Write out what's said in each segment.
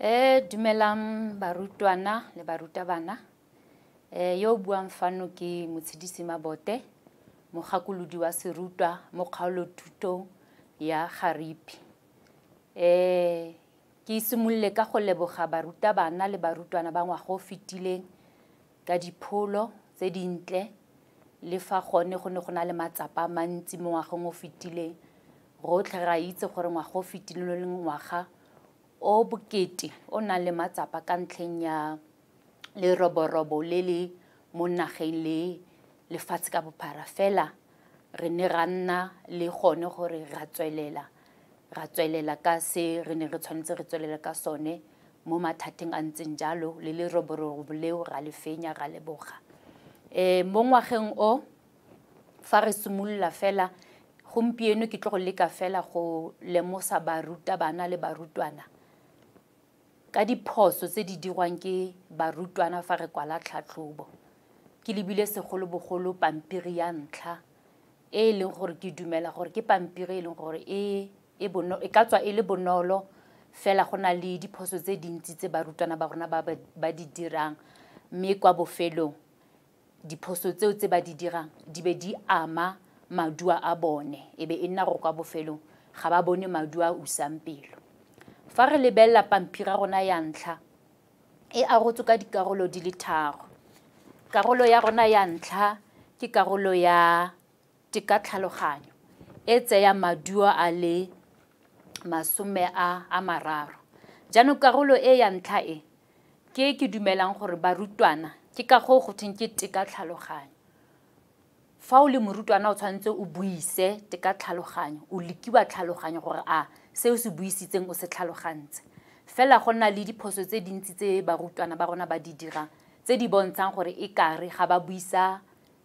e dumelang barutwana le barutabana e yo buang fano ke motshedisi mabote mogakolodi wa serutwa mo kgaolothuto ya garipi e eh, ke simolole ka go leboga barutabana le barutwana ba ngwaga o fetileng ka dipholo tse dintle le fa gone go ne go na le matsapa a mantsi mo ngwageng o fetileng rotlhe re a itse gore ngwaga o fetileng le ngwaga o bokete o nang le matsapa ka ntlheng ya leroborobo le le mo nageng le lefatshe ka bophara fela re ne ra nna le gone gore ra tswelela ra tswelela ka se re ne re tshwanetse re tswelela ka sone mo mathateng a ntseng jalo le leroborobo leo ra le fenya ra leboga um mo ngwageng o fa re simolola fela gompieno ke tlo go leka fela go lemosa barutabana le barutwana ka diphoso tse di dirwang ke barutwana fa re kwala tlhatlhobo ke lebile segolobogolo pampiri ya ntlha e e leng gore ke dumela gore ke pampiri e leng gore e e, e ka tswa e le bonolo fela go na le diphoso tse dintsi tse barutwana ba rona ba di dirang mme kwa bofelong diphoso tseo tse ba di dirang di be di ama madua a bone e be e nna gore kwa bofelong ga ba bone madua a usang pelo fa re lebelela pampira rona ya ntlha e arotswe ka dikarolo di le tharo karolo ya rona ya ntlha ke karolo ya tekatlhaloganyo e tseya maduo a le masome a a mararo jaanong karolo e ya ntlha e ke e ke dumelang gore barutwana ke ka goo go theng ke tekatlhaloganyo fa o le morutwana o tshwanetse o buise tekatlhaloganyo o lekiwa tlhaloganyo gore a ah, seo se buisitseng o se tlhalogantse fela go na le diphoso tse dintsi tse barutwana ba rona ba di dirang tse di bontshang gore e kare ga ba buisa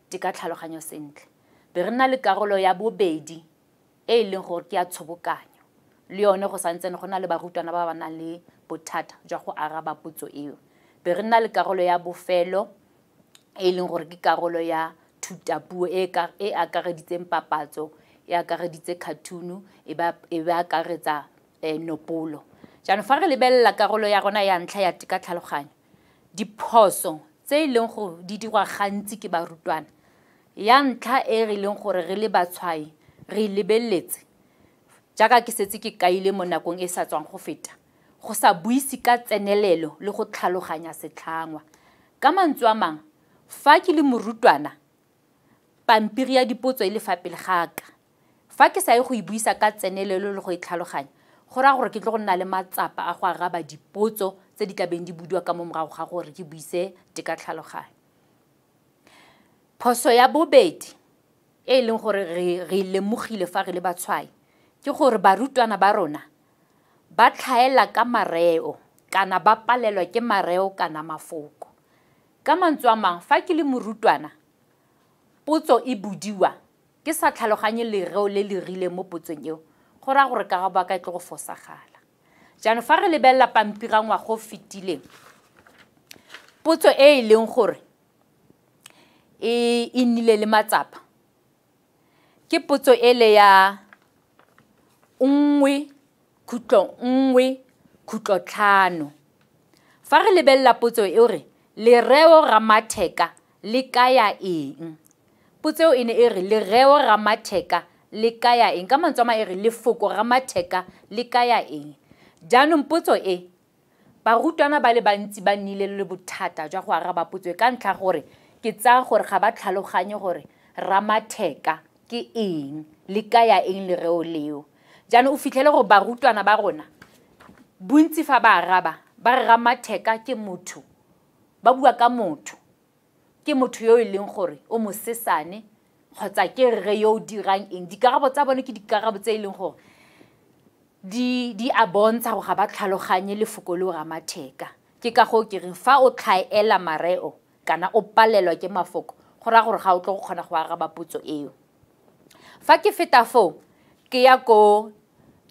teka tlhaloganyo sentle be re nna le karolo ya bobedi e e leng gore ke ya tshobokanyo le yone go santsene go na le barutwana ba ba nang le bothata jwa go araba potso eo be re nna le karolo ya bofelo e e leng gore ke karolo ya thutapuo e, e, e, e akareditseng papatso e akareditse khathuno e be akaretsa um nopolo jaanong fa re lebelela karolo ya rona ya ntlha ya teka tlhaloganyo diphoso tse e leng go di dirwa gantsi ke barutwana ya ntlha e re leng gore re le batshwai re lebeletse jaaka ke setse ke kaile mo nakong e sa tswang go feta go sa buise ka tsenelelo le go tlhaloganya setlhangwa ka mantswe a mangwe fa ke le morutwana pampiri ya dipotso e le fa pele ga ka fa ke sa ye go e buisa ka tsenelelo le go e tlhaloganya go raya gore ke tle go nna le matsapa a go araba dipotso tse di tlabeng di budiwa ka mo morago ga gore ke buise te ka tlhaloganyo phoso ya bobedi e e leng gore re e lemogile fa re le batshwai ke gore barutwana ba rona ba tlhaela ka mareo kana ba palelwa ke mareo kana mafoko ka mantswe a mangwe fa ke le morutwana potso e budiwa ke sa tlhaloganye lereo le le rileng mo potsong eo go raya gore karabo ya ka e tlo go fosagala jaanong fa re lebelela pampira ngwago o fetileng potso e e leng gore e e nnile le matsapa ke potso e le ya nngwe khutlo nngwe khutlo tlhano fa re lebelela potso eo re lereo ramatheka le kaya eng potseo e ne e re lereo ramatheka le kaya eng ka mantswe a ma e re lefoko ramatheka le kaya eng jaanong potso e barutwana ba le bantsi ba nnile le bothata jwa go araba potsoe ka ntlha gore ke tsaya gore ga ba tlhaloganye gore ramatheka ke eng le kaya eng lereo leo jaanong o fitlhele gore barutwana ba rona bontsi fa ba araba ba re ramatheka ke motho ba bua ka motho ke motho yo e leng gore o mosesane kgotsa ke rre yo o dirang eng dikarabo tsa bone ke dikarabo tse e leng gore di, di a bontsha go ga ba tlhaloganye lefoko leo ga matheka ke ka goo ke reng fa o tlhaela mareo kana o palelwa ke mafoko go raya gore ga o tlo go kgona go araba potso eo fa ke feta foo ke ya ko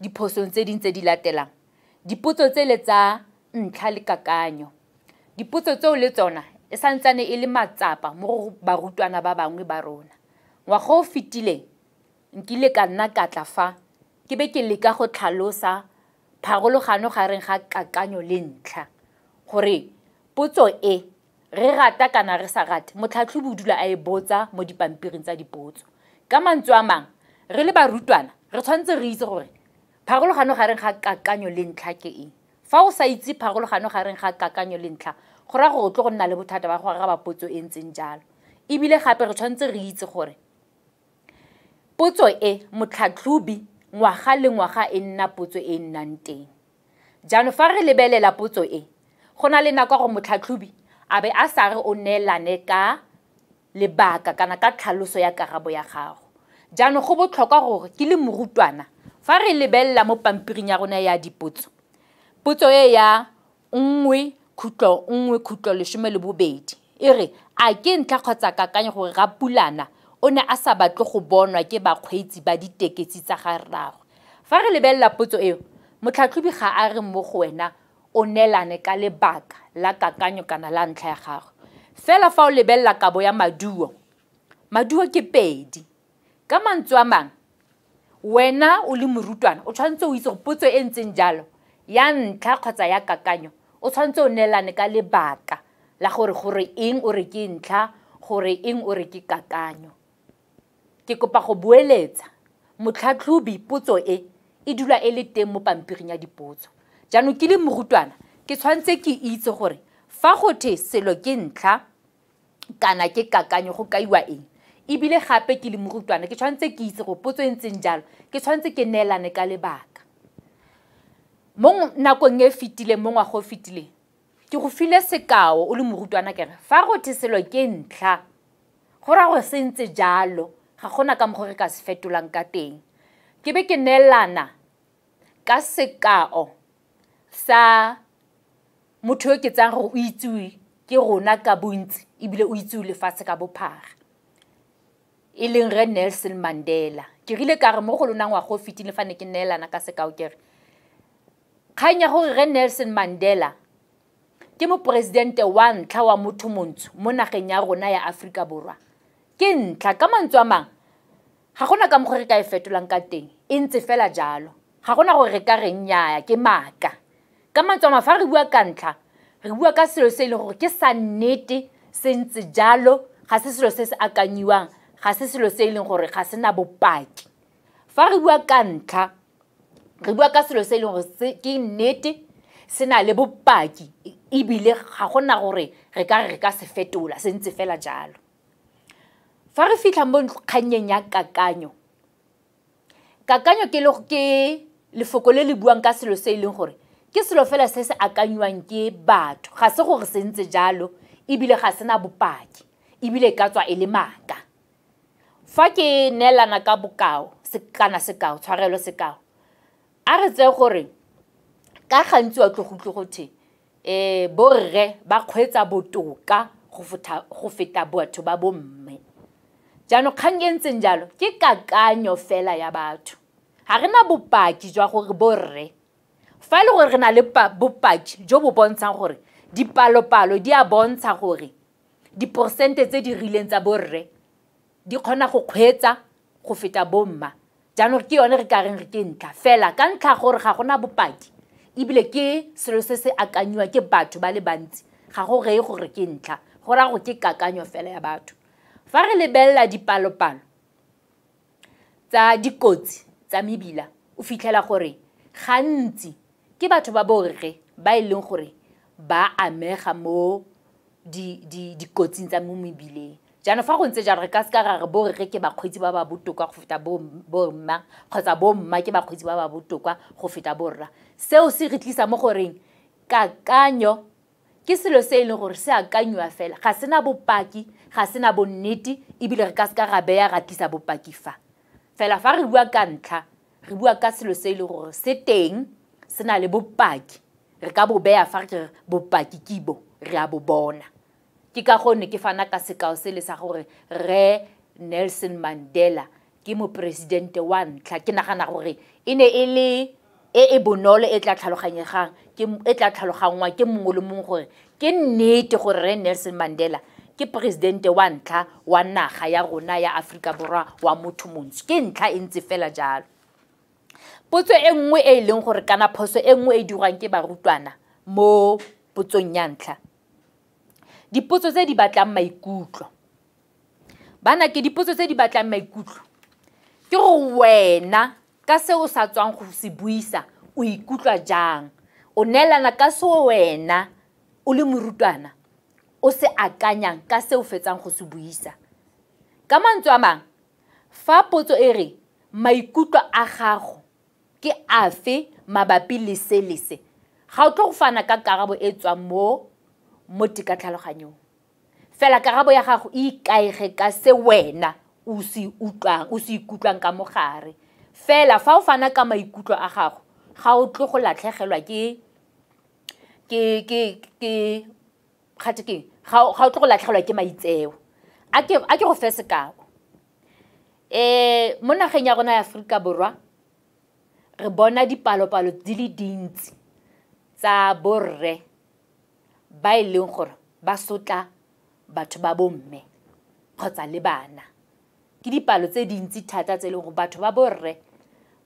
diphosong tse dingwe tse di latelang dipotso tse le tsa ntlha le kakanyo dipotso tseo le tsona e santsane e le matsapa mo go barutwana ba bangwe ba rona ngwaga o fetileng nkile ka nna ka tla fa ke be ke leka go tlhalosa pharologano gareng ga kakanyo le ntlha gore potso e re rata kana re sa rate motlhatlhobi o dula a e botsa mo dipampiring tsa dipotso ka mantswe a mangwe re le barutwana re tshwanetse re itse gore pharologano gareng ga kakanyo le ntlha ke eng fa o sa itse pharologano gareng ga kakanyo le ntlha go ra go tlo go nna le bothata ba go aga ba potso e ntseng jalo ebile gape re tshwanetse re itse gore potso e motlhatlhobi ngwaga le ngwaga e nna potso e nnang teng jaanong fa re lebelela potso e go na le nako ya gore motlhatlhobi a be a sa re o neelane ka lebaka kana ka tlhaloso ya karabo ya gago jaanong go botlhokwa gore ke le morutwana fa re lebelela mo pampiring ya rona ya dipotso potso e ya nngwe khutlo nngwe khutlo lesome le bobedi e re a ke ntlha kgotsa kakanya gore rapulana o ne a sa batle go bonwa ke bakgweetsi ba ditekesi tsa ga rrago fa re lebelela potso eo motlhatlhobi ga a re mo go wena o neelane ka lebaka la kakanyo kana la ntlha ya gago fela fa o lebelela kabo ya maduo maduo ke pedi ka mantswe a mangwe wena o le morutwana o tshwanetse o itse go potso e ntseng jalo ya ntlha kgotsa ya kakanyo o tshwanetse o neelane ka lebaka la gore gore eng o re ke ntlha gore eng o re ke kakanyo ke kopa go boeletsa motlhatlhobi potso e e dula e le teng mo pampiring ya dipotso jaanong ke le morutwana ke tshwanetse ke itse gore fa gothe selo ke ntlha kana ke kakanyo go kaiwa eng ebile gape ke le morutwana ke tshwanetse ke itse go potso e ntseng jalo ke tshwanetse ke neelane ka lebaka mo nakong e fetileng mo ngwago o fetileng ke go file sekao o le morutwana kere fa go the selo ke ntlha go ra go se ntse jalo ga gona ka mokgwa re ka se fetolang ka teng ke be ke neelana ka sekao sa motho yo ke tsang gore o itsewe ke rona ka bontsi ebile o itsewe lefatshe ka bophara e leng re nelson mandela ke rile ka re mo go lona ngwago o fetile fa ne ke neelana ka sekao kere kgang ya gore re nelson mandela ke moporesidente wa ntlha wa motho montsho mo nageng ya rona ya aforika borwa ke ntlha ka mantswe a mangwe ga gona ka mokgwe re ka e fetolang ka teng e ntse fela jalo ga gona gore re ka reng nyaya ke maaka ka mantswe a mangwe fa re bua ka ntlha re bua ka selo se e leng gore ke sa nnete se ntse jalo ga se selo se se akanyiwang ga se selo se e leng gore ga sena bopaki fa re bua ka ntlha re bua ka selo se e leng gore ke nnete se na le bopaki e, ebile ga gona gore re ka re re ka se fetola se ntse fela jalo fa re fitlha mo kganyeng ya kakanyo kakanyo ke lefoko le le buang ka selo se e leng gore ke selo fela se se akanyuang ke batho ga se gore se ntse jalo ebile ga sena bopaki ebile e ka tswa e le maaka fa ke neelana ka bokao se kana sekao tshwarelo sekao a re tseye gore ka gantsi wa tlo go utlwe gothe eh, um borre ba kgweetsa botoka go feta batho ba bomme jaanong kgang e ntseng jalo ke kakanyo fela ya batho ga re na bopaki jwa gore borre fa e le gore re na le bopaki jo bo bontshang gore dipalopalo di a bontsha gore diporesente tse di rileng tsa borre di kgona go kgweetsa go feta bomma jaanong ke yone re ka reng re ke ntlha fela ka ntlha gore ga gona bopaki ebile ke selo se se akanyiwa ke batho ba le bantsi ga go reye gore ke ntlha go raya gore ke kakanyo fela ya batho fa re lebelela dipalopalo tsa dikotsi tsa mebila o fitlhela gore gantsi ke batho ba borre ba e leng gore ba amega mo dikotsing di, di tsa mo mebileng jaanong fa go ntse jalo re ka se ka ra re bo re ke bakgweetsi ba ba botoka go feta bo kgotsa bo mma ke bakgweetsi ba ba botoka go feta borra seo se re tlisa mo goreng kakanyo ke selo se e leng gore se akanyiwa fela ga sena bopaki ga sena bonnete ebile re ka se ka ra beya ra tlisa bopaki fa fela fa re bua ka ntlha re bua ka selo se e leng gore se teng se na le bopaki re ka bo beya fa re bopaki kibo re a bo bona ke ka gonne ke fana ka sekao se le sa gore re nelson mandela ke moporesidente wa ntlha ke nagana gore e ne e le e e bonolo e tla tlhaloganyegang e tla tlhaloganngwa ke mongwe le mongwe gore ke nnete gore re nelson mandela ke poresidente wa ntlha wa naga ya rona ya aforika borwa wa motho montsho ke ntlha e ntse fela jalo potso e nngwe e e leng gore kana phoso e nngwe e, e dirwang ke barutwana mo potsong ya ntlha dipotso tse di batlang maikutlo bana ke dipotso tse di batlang maikutlo ke gore wena ka se o sa tswang go se buisa o ikutlwa jang o neelana ka seo wena o le morutwana o se akanyang ka se o fetsang go se buisa ka mantswe a mangwe fa potso e re maikutlo a gago ke afe mabapi le se le se ga o tlo go fana ka karabo e tswang mo moti ka tlhaloganyong fela karabo ya gago e ikaege ka se wena o se utlwang o se ikutlwang ka mogare fela fa o fana ka maikutlo a gago ga o tlo go latlhegelwa ke ke ke ke gate keng ga o tlo go latlhegelwa ke maitseo a ke go fe sekao um mo nageng ya rona ya aforika borwa re bona dipalopalo di le dintsi tsa borre ba e leng gore ba sotla batho ba bomme kgotsa le bana ke dipalo tse dintsi thata tse e leng gore batho ba borre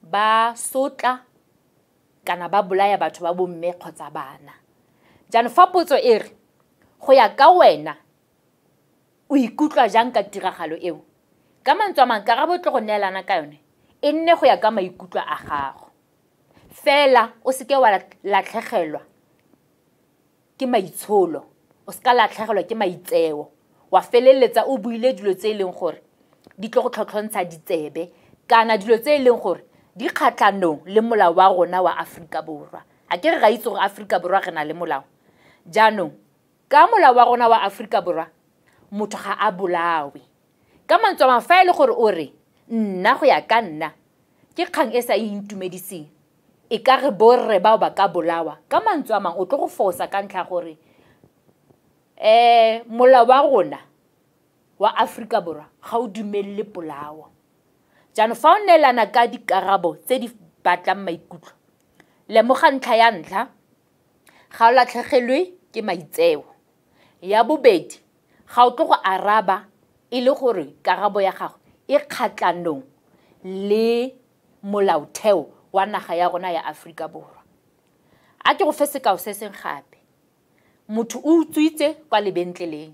ba sotla kana ba bolaya batho ba bomme kgotsa bana jaanong fa potso e re go ya ka wena o ikutlwa jang ka tiragalo eo ka mantswe a mangwe karabo e tlo go neelana ka yone e nne go ya ka maikutlo a gago fela o seke wa latlhegelwa ke maitsholo o se ka latlhegelwa ke maitseo wa feleletsa o buile dilo tse e leng gore di tlo go tlhotlhontsha ditsebe kana dilo tse e leng gore di kgatlhanong le molao wa rona wa aforika borwa a ke re ga itse gore aforika borwa re na le molao jaanong ka molao wa rona wa aforika borwa motho ga a bolawe ka mantswa a fa e le gore o re nna go ya ka nna ke kgang e sa e intumediseng e ka re borre bao ba ka bolawa ka mantswe a mangwe o tlo go fosa ka ntlha ya gore um molao wa rona wa aforika borwa ga o dumelele polao jaanong fa o neelana ka dikarabo tse di batlang maikutlo lemoga ntlha ya ntlha ga o latlhegelwe ke maitseo ya bobedi ga o tlo go araba e le gore karabo ya gago e kgatlhanong le molaotheo wa naga ya rona ya aforika borwa a ke go fe sekao se seng gape motho o utswitse kwa lebentleleng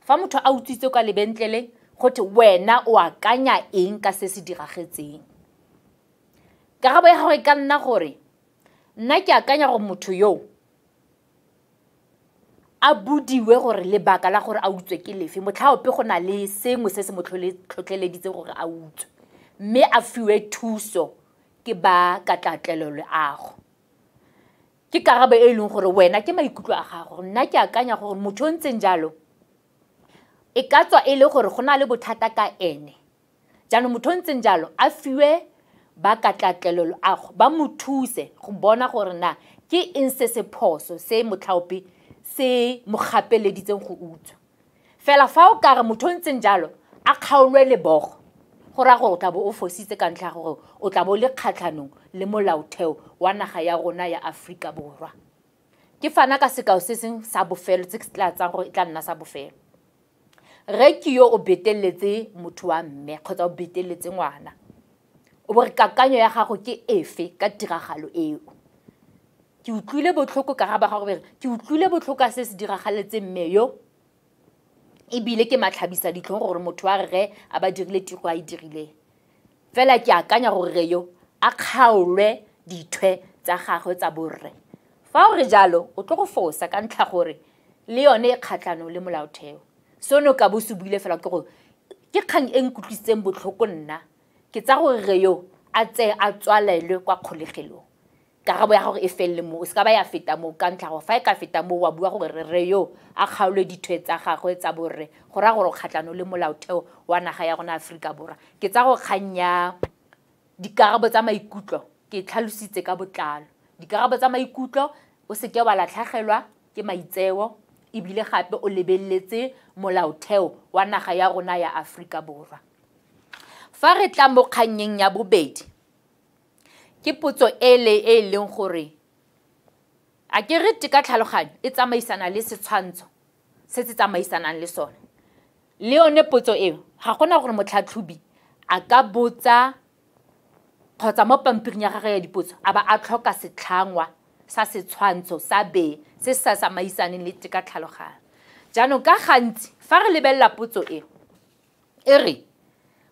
fa motho a utswitse kwa lebentleleng gothe wena o akanya eng ka se se diragetseng karabo ya gagwe ka nna gore nna ke akanya gore motho yo a bodiwe gore lebaka la gore a utswe ke lefe motlhaope go na le sengwe se se mo tlhotlheleditse gore a utswe mme a fiwe thuso ke ba ka tlatleloloago ke karabo e e leng gore wena ke maikutlo a gago nna ke akanya gore motho o ntseng jalo e ka tswa e le gore go na le bothata ka ene jaanong motho o ntseng jalo a fiwe ba ka tlatleloloago ba mo thuse go bona gore na ke eng se se phoso se motlhaope se mo gapeleditseng go utswa fela fa o ka re motho o ntseng jalo a kgaolwe lebogo go raya gore o tla bo o fositse ka ntlha ya gore o tla bo le kgatlhanong le molaotheo wa naga ya rona ya aforika borwa ke fana ka sekao se seng sa bofelo tse se tla tsang gore e tla nna sa bofelo ge ke yo o beteletse motho wa mme kgotsa o beteletse ngwana o bore kakanyo ya gago ke efe ka tiragalo eo ke utlwile botlhoko ka ga ba gago bere ke utlwile botlhoko ka se se diragaletse mme yo ebile ke matlhabisa ditlhong gore motho wa rege a ba dirile tiro a e dirile fela ke akanya gore re yo a kgaolwe dithwe tsa gagwe tsa borre fa o re jalo o tlo go fosa ka ntlha gore le yone e kgatlhanong le molaotheo seno ka bo se buile fela ke gore ke kgang e nkutlwisitseng botlhoko nna ke tsa gore re yo a tseye a tswalelwe kwa kgolegelong karabo ya gago e felele moo o e se ka ba ya feta moo ka ntlha gore fa e ka feta moo wa bua gore re re yo a kgaolwe dithwe tsa gagwe tsa borre go raya gore o kgatlhano le molaotheo wa naga ya gona aforika borwa ke tsa go kgang ya dikarabo tsa maikutlo ke tlhalositse ka botlalo dikarabo tsa maikutlo o seke wa latlhagelwa ke maitseo ebile gape o lebeletse molaotheo wa naga ya rona ya aforika borwa fa re tla mo kganyeng ya bobedi ke potso e le e leng gore a ke re te ka tlhaloganyo e tsamaisana le setshwantsho se se tsamaisanang le sone le yone potso eo ga gona gore motlhatlhobi a ka botsa kgotsa mo pampiring ya gage ya dipotso a ba a tlhoka setlhangwa sa setshwantsho sa be se sa tsamaisaneng le te ka tlhaloganyo jaanong ka gantsi fa re lebelela potso eo e re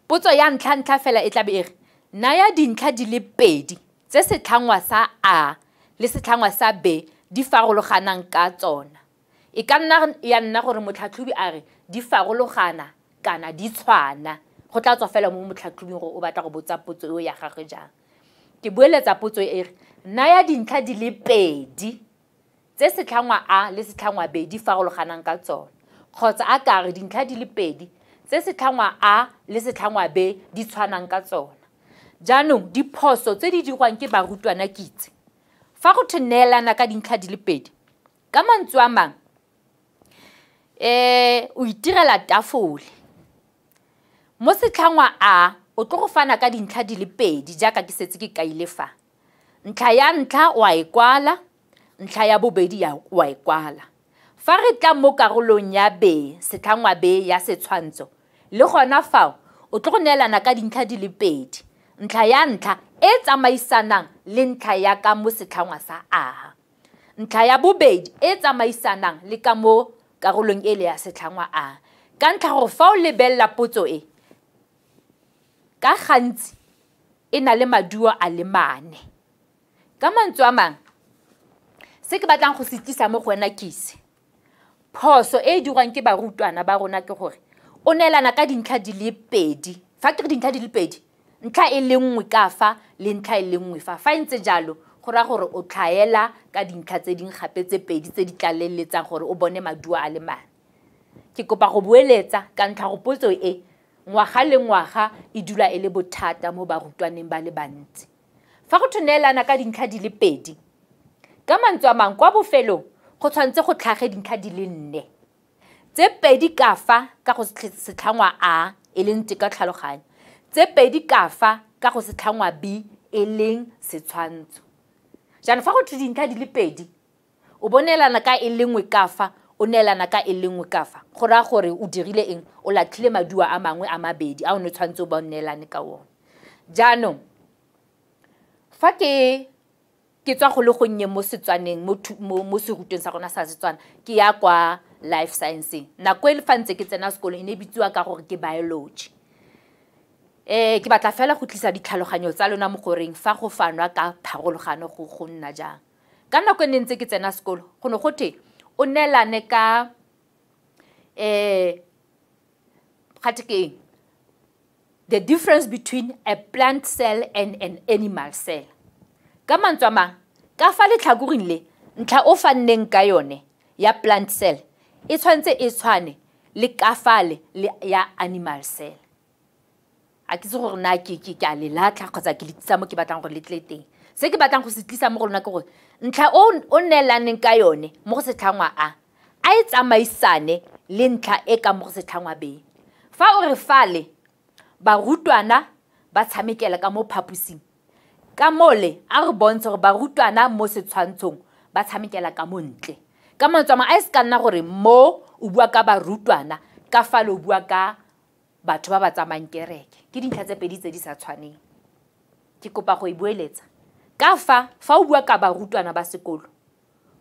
potso ya ntlha-ntlha fela e tlabe e re naya dintlha di le pedi tse setlhangwa sa a le setlhangwa sa b di farologanang ka tsona e ka nna ya nna gore motlhatlhobi a re di farologana kana di tshwana go tla tswa fela mo motlhatlhobing gore o batla go botsa potso eo ya gagwe jang ke boeletsa potso e re naya dintlha di le pedi tse setlhangwa a le setlhangwa b di farologanang ka tsona kgotsa a ka re dintlha di le pedi tse setlhangwa a le setlhangwa b di tshwanang ka tsona jaanong diphoso tse di dirwang ke barutwana kitse fa go thwe neelana ka dintlha di le pedi ka mantswe a mangwe ee, um o itirela tafole mo setlhangwa a o tlo go fana ka dintlha di le pedi jaaka ke setse ke kaile fa ntlha ya ntlha o a e kwala ntlha ya bobedi o a e kwala fa re tla mo karolong ya be setlhangwa be ya setshwantsho le gona fao o tlo go neelana ka dintlha di le pedi ntlha ya ntlha e tsamaisanang le ntlha ya ka mo setlhangwa sa a ntlha ya bobedi e tsamaisanang le ka mo karolong e le ya setlhangwa a ka ntlha gore fa o lebelela potso e ka gantsi e na le maduo a le mane ka mantswe a mangwe se ke batlang go se tlisa mo go wena kise phoso e e dirwang ke barutwana ba rona ke gore o neelana ka dintlha di le pedi fa ke re dintlha di le pedi ntlha e le nngwe ka fa le ntlha e le nngwe fa fa e ntse jalo go raya gore o tlhaela ka dintlha tse dingwe gape tse pedi tse di tlaleletsang gore o bone maduo a le mane ke kopa go boeletsa ka ntlha go potso e ngwaga le ngwaga e dula e le bothata mo barutwaneng ba le bantsi fa go thoneelana ka dintlha di le pedi ka mantswe a mangwe kwa bofelong go tshwanetse go tlhage dintlha di le nne tse pedi ka fa ka go setlhangwa a e leng te ka tlhaloganyo tse pedi ka fa ka go setlhangwa b e leng setshwantsho jaanong fa go thwe dintlha di le pedi o bo neelana ka e lengwe ka fa o neelana ka e lengwe ka fa go raya gore o dirile eng o latlhile maduo a mangwe a mabedi a o ne tshwanetse o ba o neelane ka one jaanong fa ke ke tswa go le gonnye mo setswaneng mo, mo, mo serutweng sa rona sa setswana ke ya kwa life scienceng nako e le fa ntse ke tsena sekolo e ne e bitsiwa ka gore ke biology eh ke batla fela go tlisa ditlhaloganyo tsa lona mo goreng fa go fanwa ka pharologano go go nna jang ka nako e ne ntse ke tsena sekolo go ne go thwe o neelane ka eh gate ke eng the difference between a plant cell and an animal cell ka mantswe a mang ka fa letlhakoring le ntlha o fanneng ka yone ya plant cell e tshwanetse e tshwane le ka fale le ya animal cell a ke itse gore na ke a le latlha kgotsa ke le tlisa mo ke batlang gore le tle teng se ke batlang go se tlisa mo go lona ke gore ntlha o neelaneng ka yone mo go setlhangwa a a e tsamaisane le ntlha e ka mo go setlhangwa be fa o re fale barutwana ba tshamekela ka mo phaposing ka mole a re bontshe gore barutwana mo setshwantshong ba tshamekela ka mo ntle ka mantswamo a e se ka nna gore mo o bua ka barutwana ka fale o bua ka batho ba ba tsamayng kereke ke dintlha tse pedi tse di sa tshwaneng ke kopa go e boeletsa ka fa fa o bua ka barutwana ba sekolo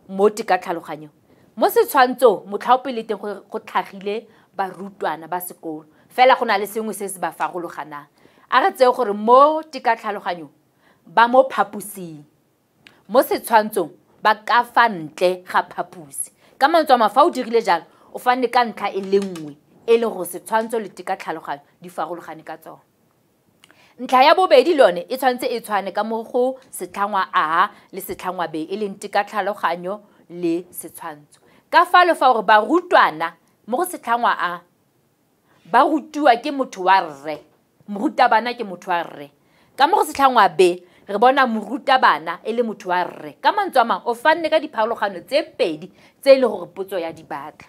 mo te ka tlhaloganyo mo setshwantsho motlhaopele teng go tlhagile barutwana ba sekolo fela go na le sengwe se se ba farologanang a re tseye gore mo te ka tlhaloganyo ba mo phaposing mo setshwantshong ba ka fa ntle ga phaposi ka mantswama fa o dirile jalo o fane ka ntlha e le nngwe e le gore setshwantsho le teka tlhaloganyo di farologane ka tsone ntlha ya bobedi le yone e tshwanetse e tshwane ka mo go setlhangwa a le setlhangwa be e leng teka tlhaloganyo le setshwantsho ka fa lo fa gore barutwana mo go setlhangwa a ba rutiwa ke motho wa rre morutabana ke motho wa rre ka mo go setlhangwa be re bona morutabana e le motho wa rre ka mantswe a mangwe o fanne ka dipharologano tse pedi tse e le gore potso ya dibatla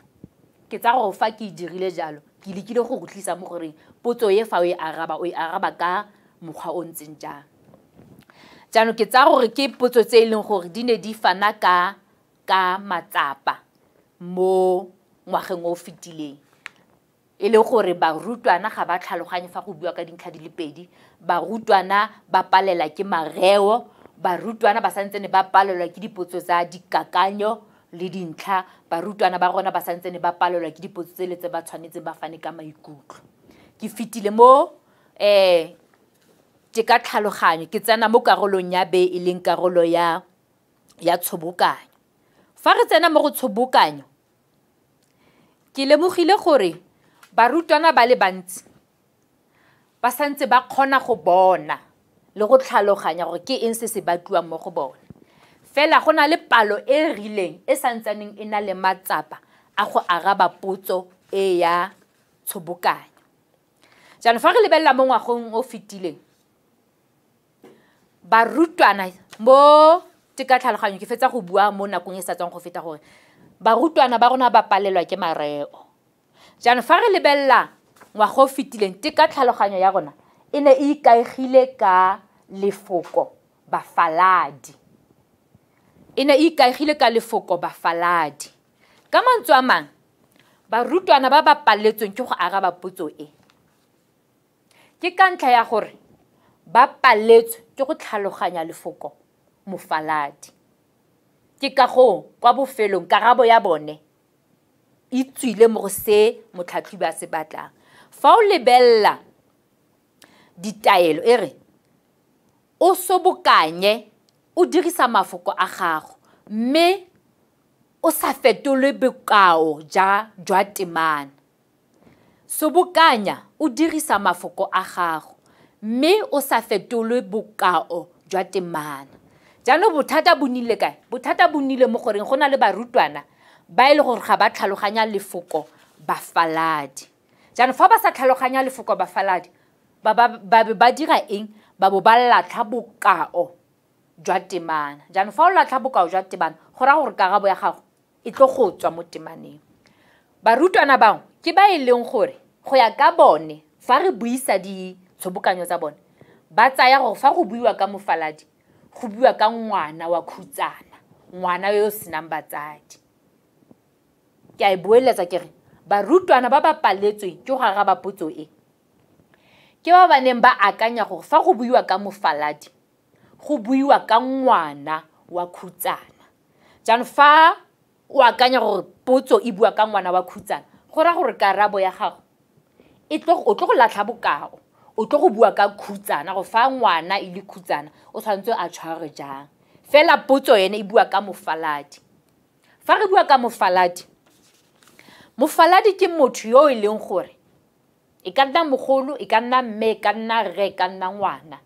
ke tsa gore fa ke e dirile jalo ke lekile go go tlisa mo goreng potso e fa o e araba o e araba ka mokgwa o ntseng jang jaanong ke tsa gore ke potso tse e leng gore di ne di fana ka ka matsapa mo ngwageng o o fetileng e le gore barutwana ga ba tlhaloganye fa go bua ka dintlha di le pedi barutwana ba palela ke mareo barutwana ba santsene ba palelwa ke dipotso tsa dikakanyo le dintlha barutwana ba gona ba santsene ba palelwa ke dipotso tsele tse ba tshwanetse ba fane ka maikutlo ke fetile mo um ke ka tlhaloganyo ke tsena mo karolong ya be e leng karolo ya ya tshobokanyo fa re tsena mo go tshobokanyo ke lemogile gore barutwana ba le bantsi ba santse ba kgona go bona le go tlhaloganya gore ke eng se se batliwang mo go bona fela go na le palo e, e rileng e santsaneng e na le matsapa a go araba potso e ya tshobokanyo jaanong fa re lebelela mo ngwageng o fetileng barutwana mo te ka tlhaloganyo ke fetsa go bua mo nakong e sa tswang go feta gore barutwana ba rona ba palelwa ke mareo jaanong fa re lebelela ngwaga o fetileng te ka tlhaloganyo ya rona e ne e ikaegile ka lefoko bafaladi e ne e ikaegile ka lefoko bafaladi ka mantswe a mangwe barutwana ba ba paletsweng ke go aga bapotso e ke ka ntlha ya gore ba paletswe ke go tlhaloganya lefoko mofaladi ke ka goo kwa bofelong karabo ya bone e tswile mo go se motlhatlhobi a se batlang fa o lebelela ditaelo e re o sobokanye o dirisa mafoko a gago mme o sa fetole bokao ja, jwa temana sobokanya o dirisa mafoko a gago mme o sa fetole bokao jwa temana jaanong bothata bo nnile kae bothata bo nnile mo goreng go na le barutwana ba e le gore ga ba tlhaloganya lefoko bafaladi jaanong fa ba sa tlhaloganya lefoko bafaladi ba be ba, ba, ba dira eng ba bo ba latlha bokao jwa temana jaanong fa o latlha bokao jwa temana go raya gore karabo ya gago e tlo go tswa mo temaneng barutwana bangwe ke ba e leng gore go ya ka bone fa re buisa ditshobokanyo tsa bone ba tsaya gore fa go buiwa ka mofaladi go buiwa ka ngwana wa khutsana ngwana yo o senang batsadi ke a e boeletsa ke re barutwana ba ba paletsweng ke go araba potso e ke ba ba neng ba akanya gore fa go buiwa ka mofaladi go buiwa ka ngwana wa khutsana jaanon fa o akanya gore potso e bua ka ngwana wa khutsana go raya gore karabo ya gago e o tlo go latlha bokao o tlo go bua ka khutsana go fa ngwana e le khutsana o tshwanetse a tshware jang fela potso ene e bua ka mofaladi fa re bua ka mofaladi mofaladi ke motho yo e leng gore e ka nna mogolo e ka nna mme e ka nna re e ka nna ngwana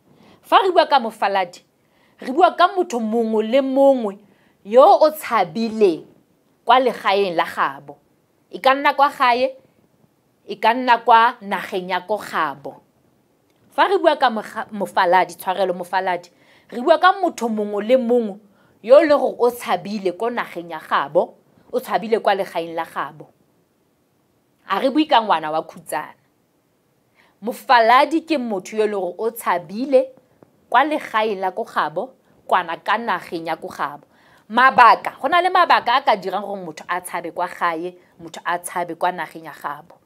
fa re bua ka mofaladi re bua ka motho mongwe le mongwe yo o tshabileng kwa legaeng la gabo e ka nna kwa gae e ka nna kwa nageng ya ko gabo fa re bua ka mofaladi tshwarelo mofaladi re bua ka motho mongwe le mongwe yo e leng gore o tshabile ko nageng ya gabo o tshabile kwa legaeng la gabo a re bue ka ngwana wa khutsana mofaladi ke motho yo e leng gore o tshabile kwa legae la ko gabo kwana ka nageng ya ko gabo mabaka go na le mabaka a ka dirang gore motho a tshabe kwa gae motho a tshabe kwa nageng ya gabo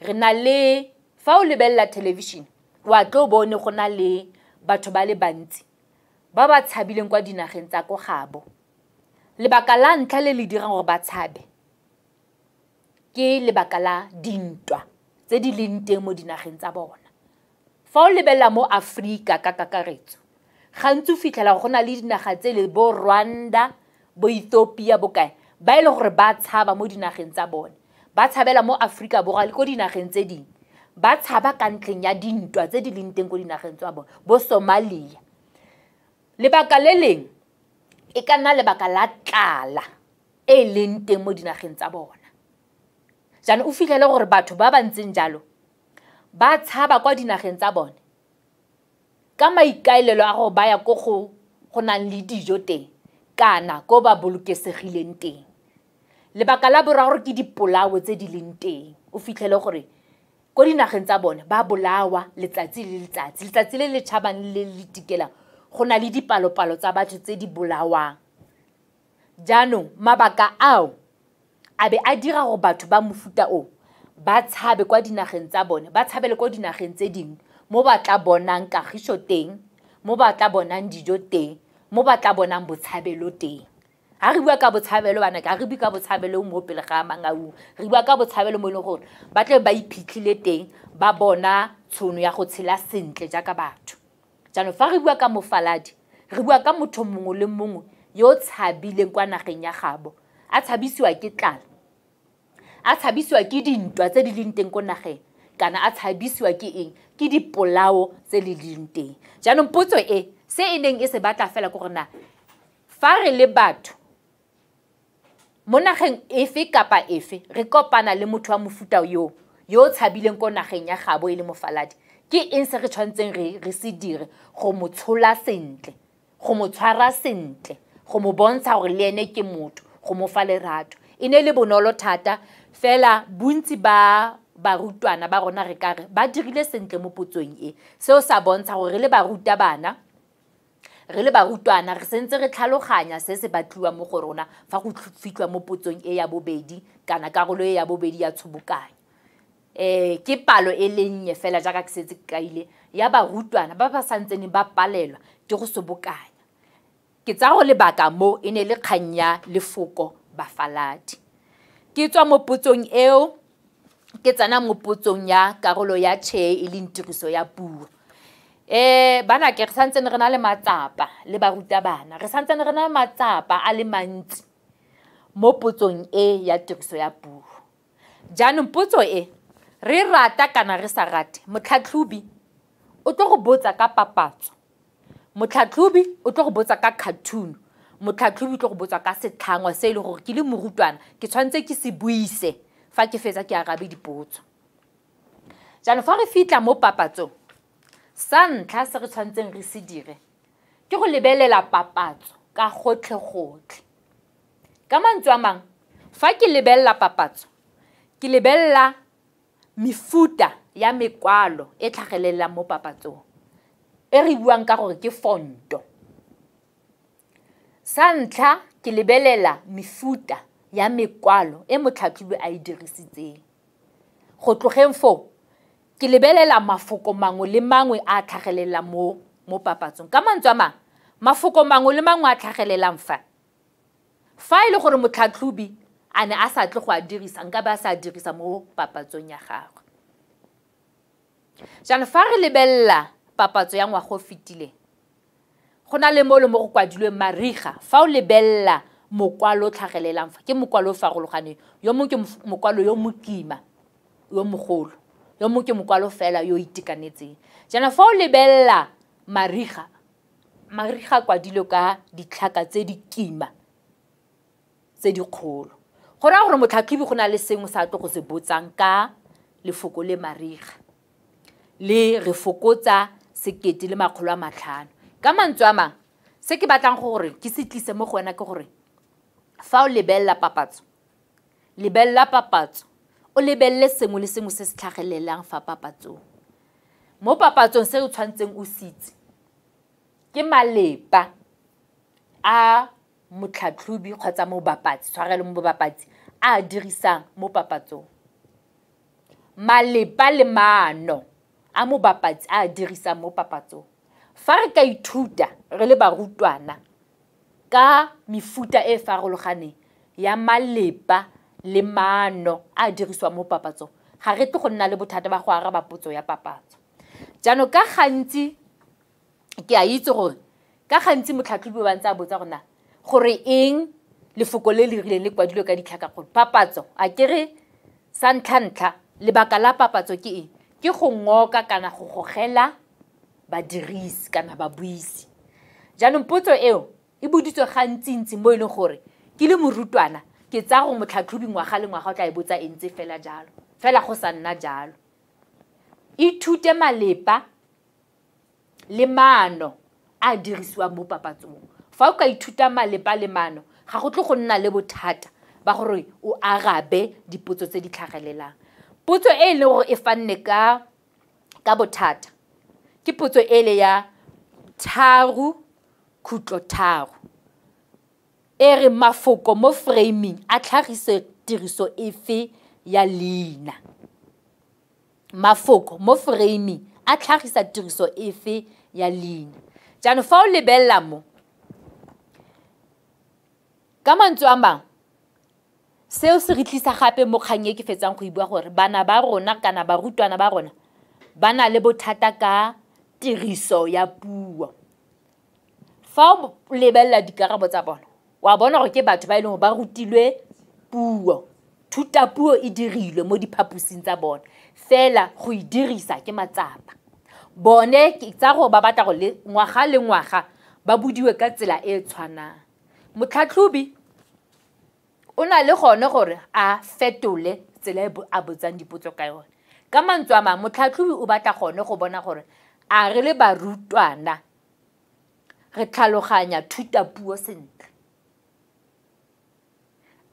re na le fa o lebelela television wa tlo bone go na le batho ba le bantsi ba ba tshabileng kwa dinageng tsa ko gabo lebaka la ntlha le le dirang gore ba tshabe ke lebaka la dintwa tse di leng teng mo dinageng tsa bona fa o lebelela mo aforika ka kakaretso gantsi o fitlhela go na le dinaga tse le bo rwanda bo ethiopia bokae ba e le gore ba tshaba mo dinageng tsa bone ba tshabela mo aforika borwa le ko dinageng tse dingwe ba tshaba ka ntleng ya dintwa tse di leng teng ko dinageng tsa bone bo somalia lebaka le lengwe e ka nna lebaka la tlala e leng teng mo dinageng tsa bona jaanong o fitlhele gore batho ba ba ntseng jalo ba tshaba kwa dinageng tsa bone ka maikaelelo a gore ba ya ko go go nang le dijo teng kana ko ba bolokesegileng teng lebaka la bora gore ke dipolao tse di leng teng o fitlhele gore ko dinageng tsa bone ba bolawa letsatsi le letsatsi letsatsi le le tšhabang le le tikelang go na le dipalopalo tsa batho tse di bolawang jaanong mabaka ao a be a dira gore batho ba mofuta oo ba tshabe kwa dinageng tsa bone ba tshabele kwa dinageng tse dingwe mo ba tla bonang kagiso teng mo ba tla bonang dijo teng mo ba tla bonang botshabelo teng ga re bua ka botshabelo bana ga re bue ka botshabelo mo pele ga mangau re bua ka botshabelo mo e leng gore ba tle ba iphitlhile teng ba bona tshono ya go tshela sentle jaaka batho jaanong fa re bua ka mofaladi re bua ka motho mongwe le mongwe yo o tshabileng kwa nageng ya gabo a tshabisiwa ke tlala a tshabisiwa ke dintwa tse di leng teng ko nageng kana a tshabisiwa ke eng ke dipolao tse le leng teng jaanong potso e se e neng e se batla fela ko gorena fa re le batho mo nageng efe kapa efe re kopana le motho wa mofuta yoo yo o tshabileng ko nageng ya gabo e le mofaladi ke eng se re tshwanetseng re, re se dire go mo tshola sentle go mo tshwara sentle go mo bontsha gore le ene ke motho go mo fa lerato e ne e le bonolo thata fela bontsi ba barutwana ba rona re kare ba dirile sentle mo potsong e seo sa bontsha gore re le baruta bana re le barutwana re sentse re tlhaloganya se se batliwa mo go rona fa go fitlwa mo potsong e ya bobedi kana karolo e ya bobedi ya tshobokanyo um ke palo e lennye fela jaaka ke setse kaile ya barutwana ba ba santseneng ba palelwa ke go sobokanya ke tsa go lebaka mo e ne le kgang ya lefoko bafaladi ke tswa mo potsong eo ke tsena mo potsong ya karolo ya chair e leng tiriso ya puo um eh, banake re santse ne re na le matsapa le barutabana re santse ne re na le matsapa a le mantsi mo potsong e ya tiriso ya puo jaanong potso e re e rata kana re sa rate motlhatlhobi o tlo go botsa ka papatso motlhatlhobi o tlo go botsa ka cartoon Mwot la kliwit lor botwa kase tangwa se lor kili mwurutwan ki chanze ki si bouyise fa ki feza ki arabi di pot. Jan fware fit la mwopapato san kase re chanze nri si dire kiko lebel la papato ka chote chote. Kaman twaman fa ki lebel la papato ki lebel la mi fuda ya me kwalo e karele la mwopapato e ribwan kare ke fondon. sa ntlha ke lebelela mefuta ya mekwalo e motlhatlhobi a e dirisitseng go tlogeng foo ke lebelela mafoko mangwe le mangwe a tlhagelela mo mo papatsong ka mantswe a mafoko mangwe le mangwe a tlhagelelang fa fa e le gore motlhatlhobi a ne a sa tle go a dirisa nka ba a sa dirisa mo papatsong ya gagwe jaanon fa re lebelela papatso ya ngwaga o fetileng go na le mo le mo go kwadilweng mariga fa o lebelela mokwalo o tlhagelelang fa ke mokwalo o farologaneng yo mo ke mokwalo yo mokima yo mogolo yo mo ke mokwalo fela yo itekanetseng jaana fa o lebelela mariga mariga kwadilwe ka ditlhaka tse di kima tse dikgolo go raya gore motlhatlhobi go na le sengwe sa tlo go se botsang ka lefoko le mariga le re fokotsa sekete le makgolo a matlhano ka mantswe a mang se ke batlang gore ke se tlise mo go wena ke gore fa o lebelela papatso lebelela papatso o lebelele sengwe le sengwe se se tlhagelelang fa papatsong mo papatsong se o tshwanetseng o sitse ke malepa a motlhatlhobi kgotsa mobapatsi tshwarelo mo bapatsi a a dirisang mo papatsong malepa le maano a mobapatsi a a dirisang mo papatsong fa re ka ithuta re le barutwana ka mefuta e, e farologaneng ya malepa le maano a dirisiwang mo papatsong ga re tle go nna le bothata ba go araba potso ya papatso jaanong ka gantsi ke a itse gore ka gantsi motlhatlhobi ba ntse a botsa gorena gore eng lefoko le le rileng le kwadilwe ka ditlhakakgolo papatso a kere sa ntlha-ntlha lebaka la papatso ke eng ke go ngoka kana go gogela badirisi kana babuisi jaanong potso eo e boditswe gantsintsi mo e leng gore ke le morutwana ke tsaya gore motlhatlhobingwaga lengwaga o tla e botsa e ntse fela jalo fela go sa nna jalo ithute malepa le maano a dirisiwang mo papatsong fa o ka ithuta malepa le maano ga go tle go nna le bothata ba gore o arabe dipotso tse di tlhagelelang potso e e leng gore e fanne ka bothata ke potso e le ya tharo khutlo tharo e re mafoko mo framing a tlhagise tiriso efe ya leina mafoko mo framing a tlhagisa tiriso efe ya leina jaanong fa o lebelela mo ka mantswe a mangwe seo se re tlisa gape mo kgang e ke fetsang go e bua gore bana ba rona kana barutwana ba rona ba na le bothata ka tiriso ya puo fa o lebelela dikarabo tsa bona wa bona gore ke batho ba e leng gore ba rutilwe puo thutapuo e dirilwe mo diphaposing tsa bona fela go e dirisa ke matsapa bone tsa gore ba batla gore ngwaga le ngwaga ba budiwe ka tsela e e tshwanang motlhatlhobi o na le gone gore a fetole tsela e a botsang dipotso ka yone ka mantswe a mangwe motlhatlhobi o batla gone go bona gore a re le barutwana re tlhaloganya thutapuo sentle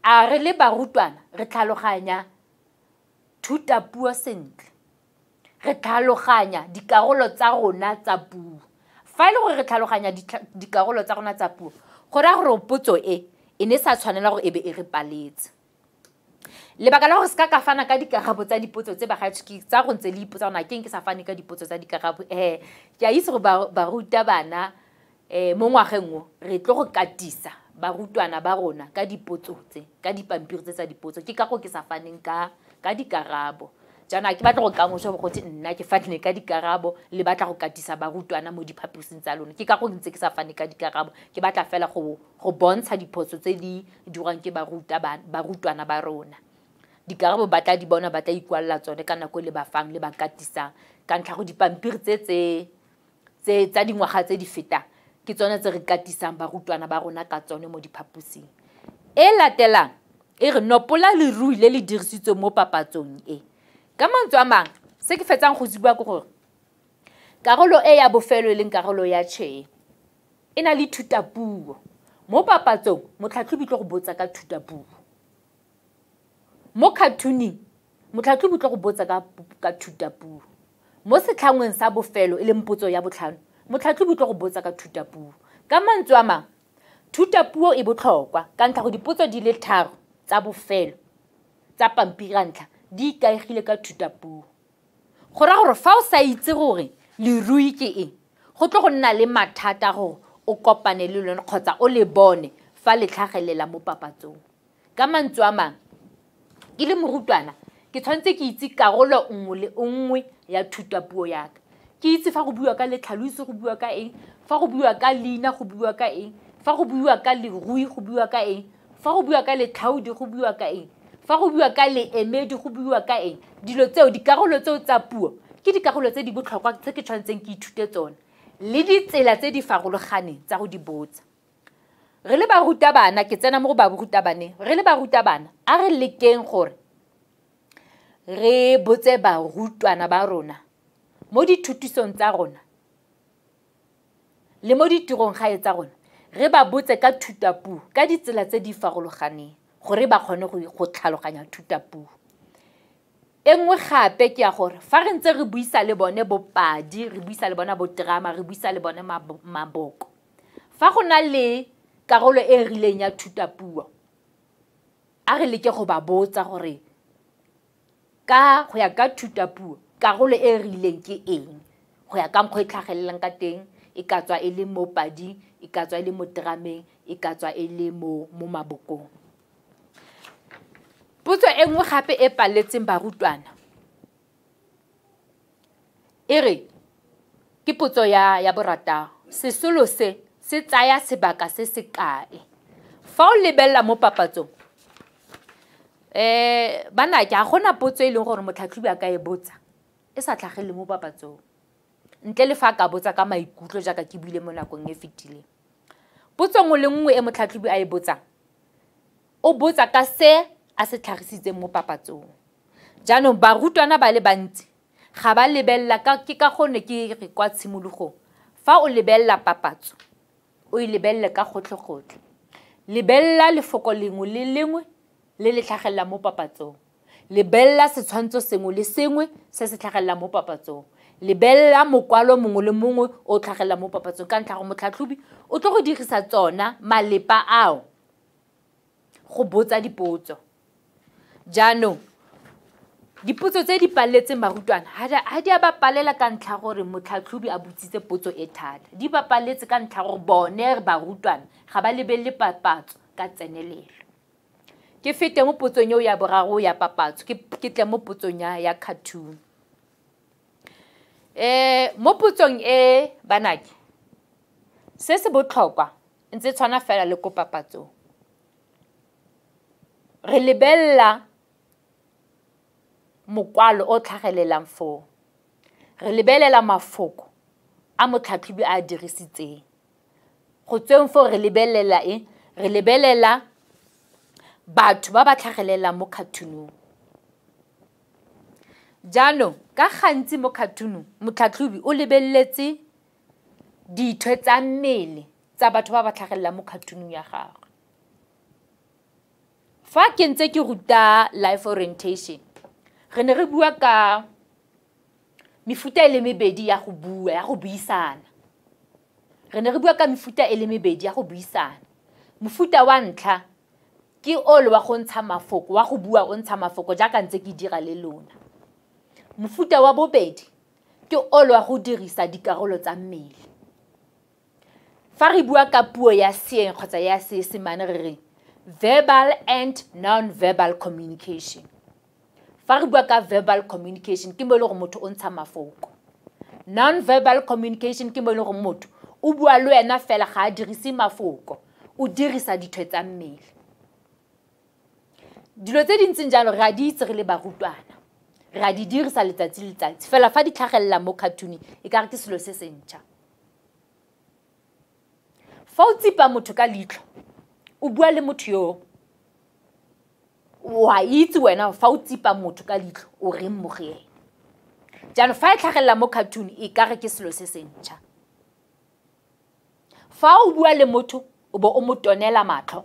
a re le barutwana re tlhaloganya thutapuo sentle re tlhaloganya dikarolo tsa rona tsa puo fa e le gore re tlhaloganya dikarolo tsa rona tsa puo go raya gore potso e e ne e sa tshwanela gore e be e re paletse lebaka la gore se ka ka fana ka dikarabo tsa dipotso tse bagatsho ke tsa go ntse le ipotsa gona keng ke sa fane ka dipotso tsa dikarabo um ke a itse gore bana um mo ngwageng o re tlo go katisa barutwana ba rona ka dipotso tse ka dipampiri tse tsa dipotso ke ka go ke sa faneng ka dikarabo jaana ke batla go bo bogote nna ke fane ka dikarabo le batla go katisa barutwana mo diphaposing tsa lona ke ka go ntse ke sa fane ka dikarabo ke batla fela go bontsha diphoso tse di dirwang ke barutwana ba rona dikarabo batla di bona batla ikwalla tsone ka nako le bafang le ba katisang ka ntlha go dipampiri tsa dingwaga tse di fetang ke tsone tse re katisang barutwana ba rona ka tsone mo diphaposing e latelang e re nopola lerui le le dirisitsweng mo papatsong e ka mantswe a mangwe se ke fetsang go sebua ke gore karolo e ya bofelo e leng karolo ya chee e na le thutapuo mo papatsong motlhatlhobitlo go botsa ka thutapuo mo khathuning motlhatlhobi o tlo go botsa ka, ka thutapuo mo setlhangweng sa bofelo e leng potso ya botlhano motlhatlhobi o tlo go botsa ka thutapuo ka mantswe a mangwe thutapuo e botlhokwa ka ntlha go dipotso di le tharo tsa bofelo tsa pampirantlha di ikaegile ka thutapuo go raya gore fa o sa itse gore lerui ke eng go tlo go nna le mathata gore o kopane le lone kgotsa o le bone fa le tlhagelela mo papatsong ka mantswe a mangwe ke le morutwana ke tshwanetse ke itse karolo nngwe le nngwe ya thutapuo yaka ke itse fa go buiwa ka letlhalosi go buiwa ka eng fa go buiwa ka leina go buiwa ka eng fa go buiwa ka lerui go buiwa ka eng fa go buiwa ka letlhaodi go buiwa ka eng fa go buiwa ka leemedi go buiwa ka eng dilo tseo dikarolo tseo tsa puo ke dikarolo tse di botlhokwa tse ke tshwanetseng ke ithute tsona le ditsela tse di farologaneng tsa go di botsa re le barutabana ke tsena mo go barutabaneng re le barutabana a re lekeng gore re botse barutwana ba rona mo dithutisong tsa rona le mo ditirong gae tsa rona re ba botse ka thutapuo ka ditsela tse di farologaneng gore ba kgone go tlhaloganya thutapuo e nngwe gape ke ya gore fa re ntse re buisa le bone bopadi re buisa le bona boterama re buisa le bone maboko fa go na le karolo e rileng ya thutapuo a re leke go ba botsa gore ka go ya ka thutapuo karolo e rileng ke eng go ya ka mokgwa e tlhagelelang ka teng e ka tswa e le mo pading e ka tswa e le mo terameng e ka tswa e le mo, mo mabokong potso e nngwe gape e paletseng barutwana e re ke potso ya, ya borataro sesolo se se tsaya sebaka se se kae fa o lebelela mo papatsong um bana ke a gona potso e leng gore motlhatlhobi a ka e botsa e sa tlhagele mo papatsong ntle le fa a ka botsa ka maikutlo jaaka ke buile mo nakong e fetileng potso nngwe le nngwe e motlhatlhobi a e botsang o botsa ka se a se tlhagisitseng mo papatsong jaanong barutwana ba le bantsi ga ba lebelela ke ka gone ke re kwa tshimologong fa o lebelela papatso o e lebelele ka gotlhegotlhe lebelela lefoko lengwe le lengwe le le tlhagelela mo papatsong lebelela setshwantsho sengwe le sengwe se se tlhagelela mo papatsong lebelela mokwalo mongwe le mongwe o tlhagelela mo papatsong ka ntlha go motlhatlhobi o tlo go dirisa tsona malepa ao go botsa dipotso jaanong dipotso tse di paletseng barutwana ga di a ba palela ka ntlha gore motlhatlhobi a botsitse potso e thata di ba paletse ka ntlha gore bone barutwana ga ba lebelele papatso ka tsenelelo ke fete mo potsong eo ya borago ya papatso ke tle mo potsong ya, ya cartoon um mo potsong e banake se se botlhokwa ntse tshwana fela le ko papatsong re lebelela mokwalo o tlhagelelang foo re lebelela mafoko a motlhatlhobi a a dirisitseng go tsweng foo re lebelela e re lebelela batho ba ba tlhagelelang mo cartoonong jaanong ka gantsi mo cartoonong motlhatlhobi o lebeletse dithwe tsa mmele tsa batho ba ba tlhagelelang mo cartoonong ya gagwe fa ke ntse ke ruta life orientation re ne re bua ka mefuta e le mebedi ya go bua ya go buisana re ne re bua ka mefuta e le mebedi ya go buisana mofuta wa ntlha ke ole wa go ntsha mafoko wa go bua o ntsha mafoko jaaka ntse ke dira le lona mofuta wa bobedi ke ole wa go dirisa dikarolo tsa mmele fa re bua ka puo ya seeng kgotsa ya seesemane re re verbal and non-verbal communication fa re bua ka verbal communication ke mo e le gore motho o ntsha mafoko non verbal communication ke mo e le gore motho o bua le wena fela ga a dirise mafoko o dirisa dithwe tsa mmele dilo tse dintseng jalo re a di itse re le barutwana re a di dirisa letsatsi le letsatsi fela fa di tlhagelela mo cartooni e kare ke selo se sentšha fa o tsipa motho ka leitlho o bua le motho yoo wa itse wena fa o tsipa motho ka leitlho o reng mo go ena jaanong fa e tlhagelela mo cartoon e kare ke selo se sentšha fa o bua le motho o bo o mo tonela matlho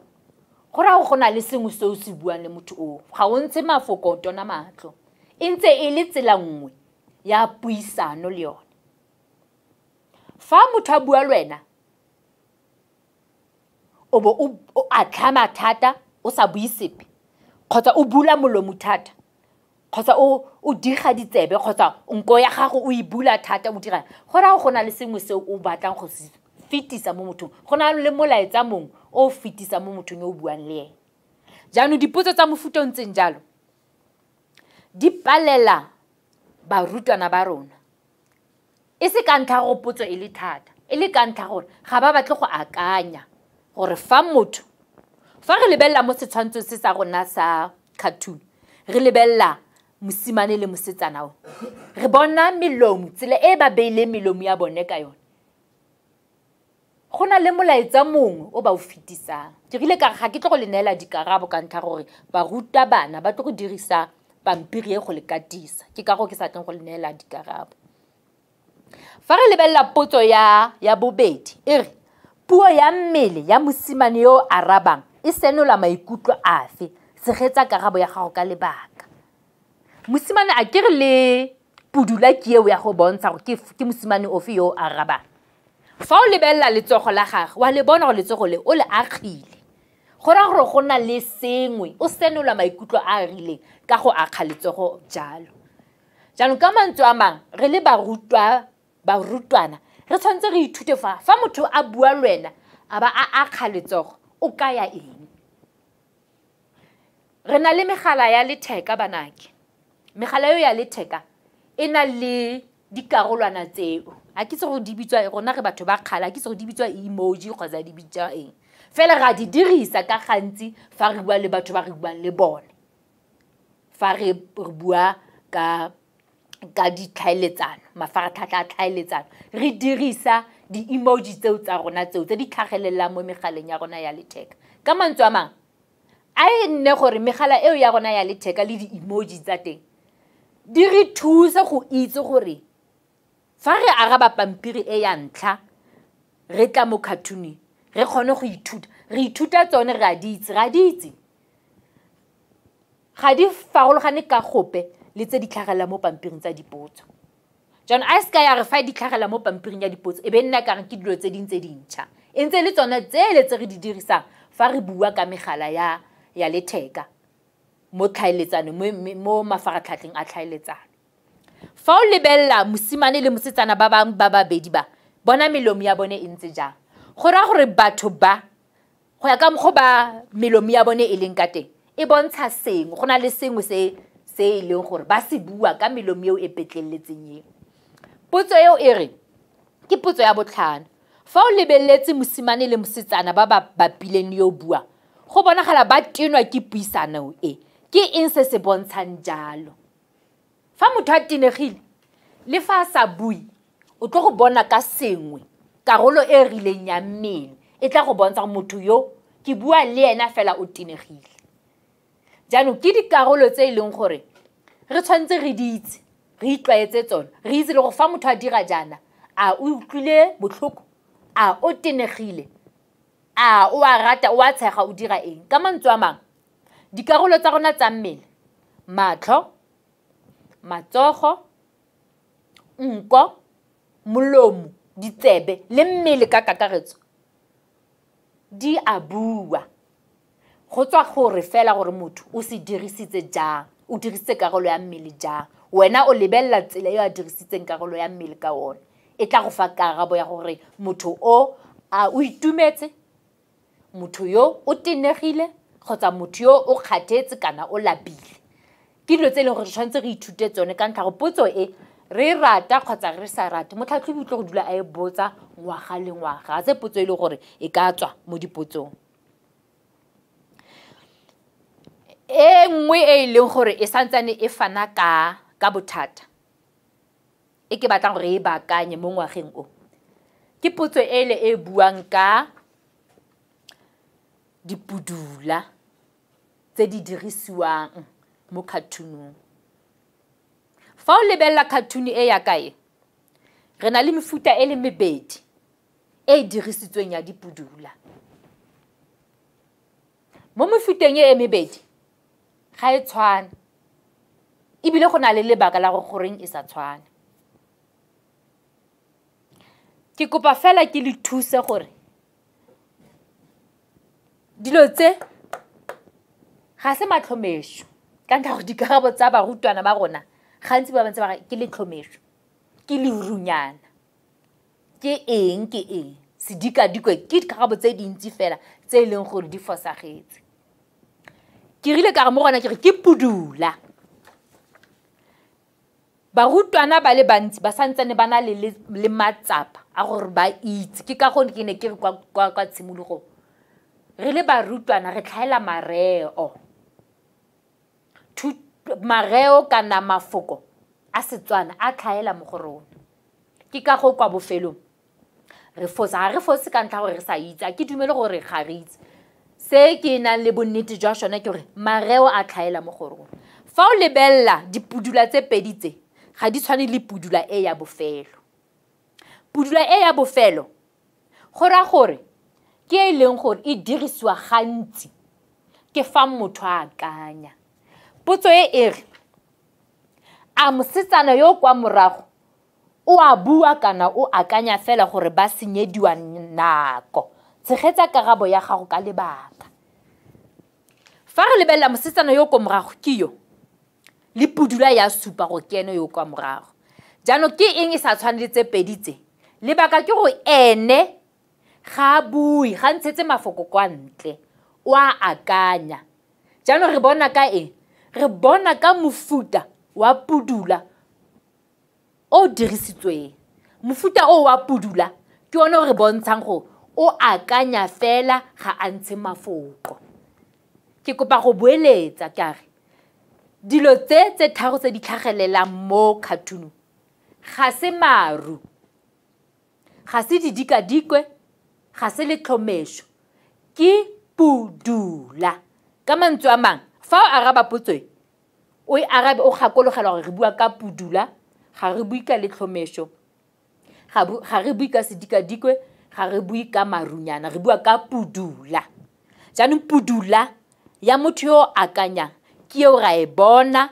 go raya go go na le sengwe se o se buang le motho oo ga o ntshe mafoko o tona matlho e ntse e le tsela nngwe ya puisano le yone fa motho a bua le wena o bo o atlhama thata o sa buisepe kgotsa o bula molomo thata kgotsa o, o diga ditsebe kgotsa nko ya gago o e bula thata o dira go raya go na le sengwe seo o batlang go se fetisa mo mothong go na le molaetsa mongwe o o fetisa mo mothong yo o buang le ene jaanong dipotso tsa mofuta o ntseng jalo di palela barutwana ba rona e se ka ntlha go potso e le thata e le ka ntlha gore ga ba batle go akanya gore fa motho fa re lebelela mo setshwantsho se sa rona sa cartoon re lebelela mosimane le mosetsana o re bona melomo tsela e ba beile melomo ya bone ka yone go na le molaetsa mongwe o ba o fetisang ke rile ka ga ke tlo go le neela dikarabo ka ntlha gore bana ba tlo go dirisa pampiri e go le katisa ke ka go ke sa tleng go le neela dikarabo fa re lebelela potso ya, ya bobedi e re puo ya mmele ya mosimane yo o arabang e senola maikutlo afe segetsa karabo ya gago ka lebaka mosimane a kere le pudula kieo ya go bontsha gore ke mosimane ofe yo o arabang fa o lebelela letsogo la gage wa le bona gore letsogo le o le agile go raya gore go na le sengwe o senola maikutlo a a rileng ka go akga letsogo jalo jaanong ka mantswe a mangwe re le barutwana re tshwanetse re ithute fa fa motho a bua le wena a ba a akga letsogo o kaya eng re na le megala ya letheka banake megala eo ya letheka e na le dikarolwana tseo ga ke tse go di bitswa rona re batho ba kgala ga ke tse go di bitswa emoji kgotsa di bitsa eng fela ra di dirisa ka gantsi fa re bua le batho ba re buang le bone fa re bua ka ka ditlhaeletsano mafaratlhatlha a tlhaeletsano re dirisa di-emoji tseo tsa rona tseo tse di tlhagelelang mo megaleng ya rona ya letheka ka mantswe a mangwe a e nne gore megala eo ya rona ya letheka le di-emoji tsa teng di re thuse go itse gore fa re araba pampiri e ya ntlha re tla mo cartooning re kgone go ithuta re ithuta tsone re a di itse re a di itse ga di farologane ka gope le tse di tlhagelela mo pampiring tsa dipotso jaanong a se ka ya re fa e di tlhagela mo pampiring ya dipotso e be nna kare ke dilo tse dingwe tse dintšha e ntse e le tsona tsele tse re di dirisang fa re bua ka megala ya, ya letheka mo tlhaeletsano mo, mo mafaratlhatlheng a tlhaeletsano fa o lebelela mosimane le mosetsana ba bangwe ba babedi ba bona melomo ya bone e ntse jang go raya gore batho ba go ya ka mokgwa ba melomo ya bone e leng ka teng e bontsha sengwe go na le sengwe se se e leng gore ba se bua ka melomo eo e petleletseng eo potso eo e re ke potso ya botlhano fa o lebeletse mosimane le mosetsana ba ba bapileng yo buang go bonagala ba tenwa ke puisano e ke eng se se bontshang jalo fa motho a tenegile le fa a sa bue o tlo go bona ka sengwe karolo e, e rileng ya mmele e tla go bontsha gore motho yo ke bua le ena fela o tenegile jaanong ke dikarolo tse e leng gore re tshwanetse re di itse re itlwaetse tsona re itse le go fa motho a dira jaana a o utlwile botlhoko a o tenegile a o a rata o a tshega o dira eng ka mantswe a mangwe dikarolo tsa rona tsa mmele matlho matsogo nko molomo ditsebe le mmele ka kakaretso di a bua go tswa gore fela gore motho o se dirisitse jang o dirisitse karolo ya mmele jang wena o lebelela tsela yo a dirisitseng karolo ya mmele ka ona e tla go fa karabo ya gore motho o a o itumetse motho yo o tenegile kgotsa motho yo o kgathetse kana o lapile ke dilo tse e leng gore tshwanetse re ithute tsone ka ntlha go potso e re e rata kgotsa re sa rate motlhatlhobi o tlo go dula a e botsa ngwaga le ngwaga ga se potso e le gore e ka tswa mo dipotsong e nngwe e e leng gore e santsane e fana ka ka bothata e ke batlang gore e baakanye mo ngwageng o ke potso e le e buang ka dipudula tse di dirisiwang mo cartoon-ong fa o lebelela cartoon e ya kae re na le mefuta e le mebedi e e dirisitsweng ya dipudula mo mefuteng e e mebedi ga e tshwane ebile go na le lebaka la go goreng e sa tshwane ke kopa fela ke le thuse gore dilo tse ga se matlhomešo ka ntlha gore dikarabo tsa barutwana ba rona gantsi ba bantse ba ke letlhomešo ke lerunyana ke eng ke eng sedikadikwe ke dikarabo tse dintsi fela tse e leng gore di fosagetse ke rile ka re mo gona ke re ke pudula barutwana ba le bantsi ba santsene ba na le matsapa a gore ba itse ke ka gone ke ne ke re kwa tshimologong re le barutwana re tlhaela mareo mareo kana mafoko a setswana a tlhaela mo go rona ke ka go kwa bofelong re fosa ga re fose ka ntlha gore re sa itse a ke dumele gore ga re itse se ke nang le bonnete jwa sone ke gore mareo a tlhaela mo go rona fa o lebelela dipudula tse peditse ga di tshwane le pudula e ya bofelo pudula e ya bofelo go raya gore ke e leng gore e dirisiwa gantsi ke fa motho a akanya potso e e re a mosetsana yo o kwa morago o a bua kana o akanya fela gore ba senyediwa nako tshegetsa karabo ya gago ka lebaka fa re lebelela mosetsana yo o kwa morago ke yo le pudula ya supa go keno yo kwa morago jaanong ke eng e sa tshwane le tse pedi tse lebaka ke go ene ga a bue ga ntshetse mafoko kwa ntle o a akanya jaanong re bona ka eng re bona ka mofuta wa pudula o dirisitsweng mofuta o wa pudula ke one o re bontshang gore o akanya fela ga a ntshe mafoko ke kopa go boeletsa kare dilo tse tse tharo tse di tlhagelelang mo cartoonong ga se maru ga se didikadikwe ga se letlhomeso ke pudula ka mantswe a mangwe fa o araba potso e, o e arabe o gakologela gore re bua ka pudula ga re bui ka letlhomeso ga re bui ka sedikadikwe ga re bui ka marunyana re bua ka pudula jaanong pudula ya motho yo o akanyang ke eo ra e bona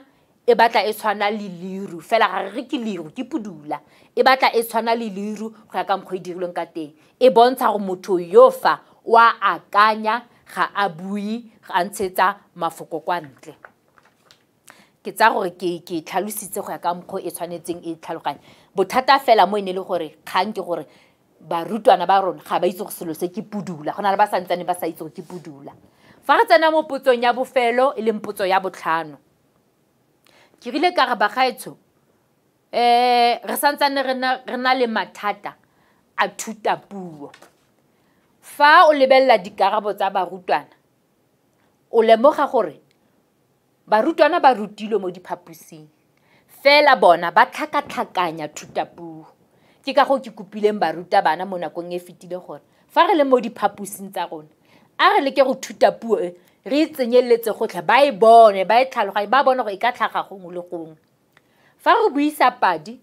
e batla e tshwana le leru fela gare re ke leru ke podula e batla e tshwana le leru go ya ka mokgwa e dirilweng ka teng e bontsha gore motho yo fa o a akanya ga a bui a ntshetsa mafoko kwa ntle ke tsaya gore ke tlhalositse go ya ka mokgwa e tshwanetseng e tlhaloganya bothata fela mo e ne e le gore kgang ke gore barutwana ba rona ga ba itse go selo se ke podula go na le ba santsane ba sa itse go ke podula fa re tsena mo potsong ya bofelo e leng potso ya botlhano ke rile ka re bagaetsho um re santsane re na le mathata a thutapuo fa o lebelela dikarabo tsa barutwana o lemoga gore barutwana ba rutilwe mo diphaposing fela bona ba tlhakatlhakanya thutapuo ke ka go ke kopileng barutabana mo nakong e fetile gore fa re le mo diphaposing tsa rona a re leke go thuta puo e re itsenyeletse gotlhe ba e bone ba e tlhaloganye ba bone go e ka tlhaga gongwe le gongwe fa re buisa padi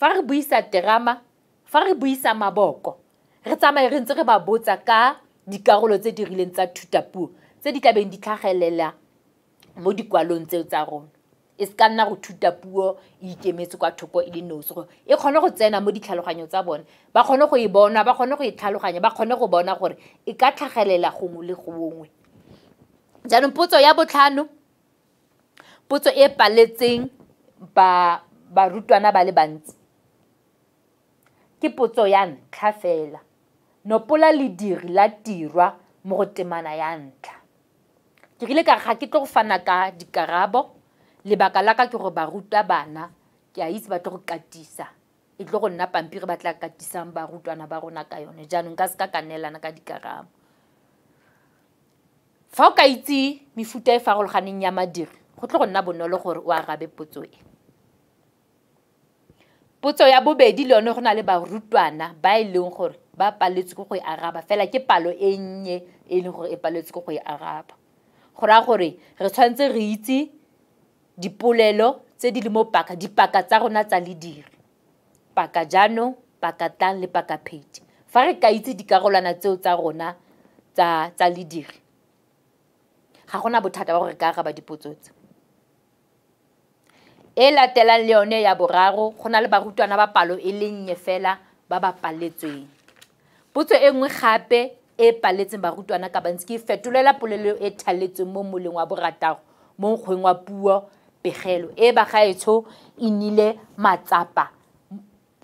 fa re buisa terama fa re buisa maboko re tsamaye re ntse re ba botsa ka dikarolo tse di rileng tsa thuta puo tse di tlabeng di tlhagelela mo dikwalong tseo tsa rona e se ka nna go thuta puo e ikemetse kwa thoko e le nosigo e kgone go tsena mo ditlhaloganyo tsa bone ba kgone go e bona ba kgone go e tlhaloganya ba kgone go bona gore e ka tlhagelela gongwe le gongwe jaanong potso ya botlhano potso e paletseng barutwana ba le bantsi ke potso ya ntlha fela nopola lediri la tirwa mo go temana ya ntlha ke rile kare ga ke tlo go fana ka dikarabo lebaka la ka ke gore barutabana ke a itse ba tlo go katisa e tlo go nna pampiri ba tla katisang barutwana ba rona ka yone jaanong ka se ka ka neelana ka dikarabo fa o ka itse mefuta e, e farologaneng ya madiri go tlo go nna bonolo gore o arabe potso e potso ya bobedi le yone go na le barutwana ba e leng gore ba paletswe ke go e araba fela ke palo e nnye e leng gore e paletswe ke go e araba go raya gore re tshwanetse re itse dipolelo tse di le mo paka dipaka tsa rona tsa lediri paka jaanong paka tlang le paka phedi fa re ka itse dikarolwana tseo tsa rona tsa, tsa lediri ga gona bothata ba gore ka araba dipotso tse e latelang le yone ya boraro go na le barutwana ba palo e le nnye fela ba ba paletsweng potso e nngwe gape e paletseng barutwana ka bantsi ke fetolela polelo e thaletsweng mo moleng wa borataro mo nkgweng wa puo pegelo e bagaetsho e nile matsapa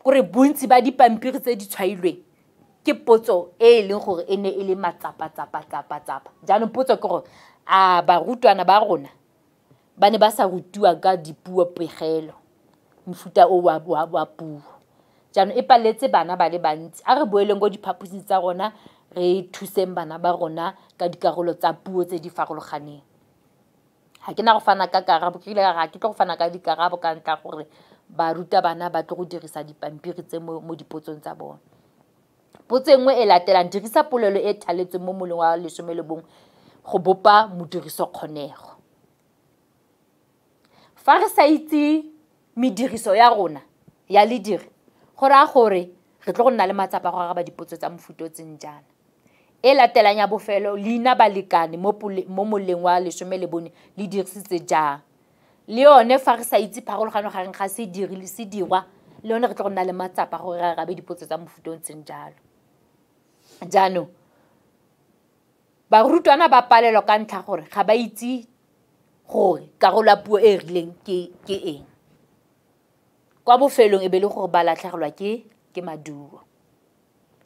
kore bontsi ba dipampiri tse di tshwailweng ke potso e e leng gore e ne e le matsapa-tsapa-tsapa-tsapa jaanong potso ke gore a barutwana ba rona ba ne ba sa rutiwa ka dipuo pegelo mofuta o wa puo jaanong e paletse bana ba le bantsi a re boeleng ko diphaposing tsa rona re thuseng bana ba rona ka dikarolo tsa puo tse di farologaneng ga ke na go fana ka karabo ke ile ga ke tlo go fana ka dikarabo ka ntla gore barutabana ba tlo go dirisa dipampiri tse mo, mo dipotsong tsa bona potso e nngwe e latelang dirisa polelo e, e thaletsweng mo moleng wa lesome le bongwe go bopa modiriso kgonego fa re sa itse mediriso ya rona ya lediri go raya gore re tlo go nna le matsapa a go agaba dipotso tsa mofuta o tseng jaana e latelang ya bofelo leina balekane mo moleng wa lesome le bone le dirisitse jang le yone fa re sa itse pharologano gareng ga se dirwa le yone re tlo go nna le matsapa gore re arabe dipotso tsa mofuta o ntseng jalo jaanong barutwana ba palelwa ka ntlha gore ga ba itse gore karolo ya puo e e rileng ke eng kwa bofelong e be le gore ba latlhegelwa ke maduo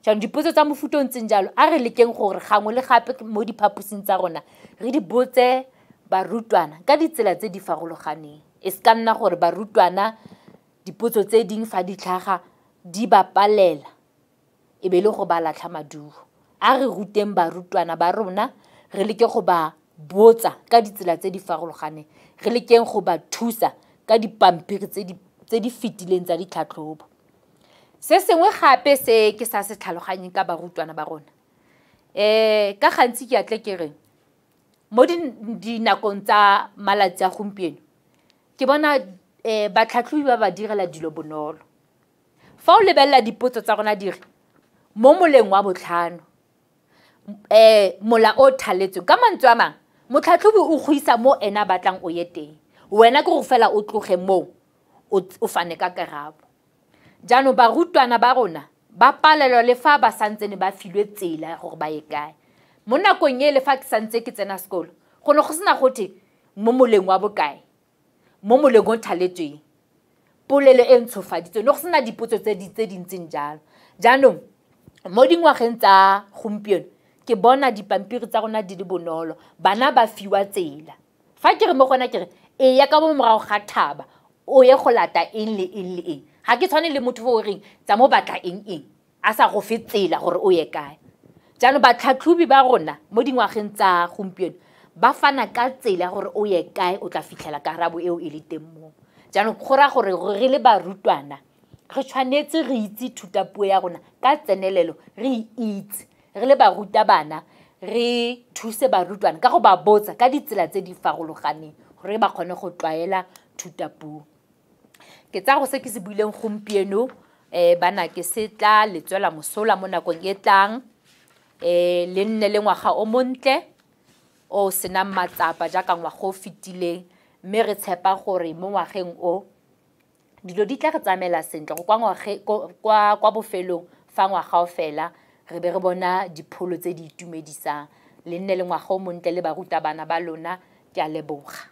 jaanong dipotso tsa mofuto ntseng jalo a re lekeng gore gangwe le gape mo diphaposing tsa rona re di botse barutwana ka ditsela tse di farologaneng e se ka nna gore barutwana dipotso tse dingwe fa di tlhaga di ba palela e be e le go ba latlha maduo a re ruteng barutwana ba rona re leke go ba botsa ka ditsela tse di farologaneng re lekeng go ba thusa ka dipampiri tse di fetileng tsa ditlhatlhobo se sengwe gape se ke sa se tlhaloganye ka barutwana ba rona um ka gantsi ke atle ke reng mo dinakong tsa malatsi a gompieno ke bona um batlhatlhobi ba ba direla dilo bonolo fa o lebelela dipotso tsa rona dire mo moleng wa botlhano um mola o thaletsweng ka mantswe a mangwe motlhatlhobi o go isa mo ena batlang o ye teng wena ke go fela o tloge moo o fane ka karabo jaanong barutwana ba rona ba palelwa le fa ba santsene ba filwe tsela gore ba ye kae mo nakong e e le fa ke santse ke tsena sekolo go ne go sena gothe mo moleng wa bokae mo moleng o thaletsweng polelo e ntshofaditsweng le go sena dipotso tse di tse dintseng jalo jaanong mo dingwageng tsa gompieno ke bona dipampiri tsa rona di le bonolo bana ba fiwa tsela fa ke re mo gona ke re e ya ka bo morago ga thaba o ye go lata eng le eng le eng ga ke tshwane le motho o reng tsa mo batla eng eng a sa go fe tsela gore o ye kae jaanong batlhatlhobi ba rona mo dingwageng tsa gompieno ba fana ka tsela gore o ye kae o tla fitlhela karabo eo e le teng moo jaanong go raya gore re le barutwana re tshwanetse re itse thutapuo ya rona ka tsenelelo re itse re le barutabana re thuse barutwana ka go ba botsa ka ditsela tse di farologaneng gore ba kgone go tlwaela thutapuo ke tsa go se ke se buileng gompieno um bana ke se tla letswela mosola mo nakong e tlang um le nne le ngwaga o montle o senang matsapa jaaka ngwaga o fetileng mme re tshepa gore mo ngwageng o dilo di tla re tsamaela sentle go kwa bofelong fa ngwaga o fela re be re bona dipholo tse di itumedisang le nne le ngwaga o montle le barutabana ba lona ke a leboga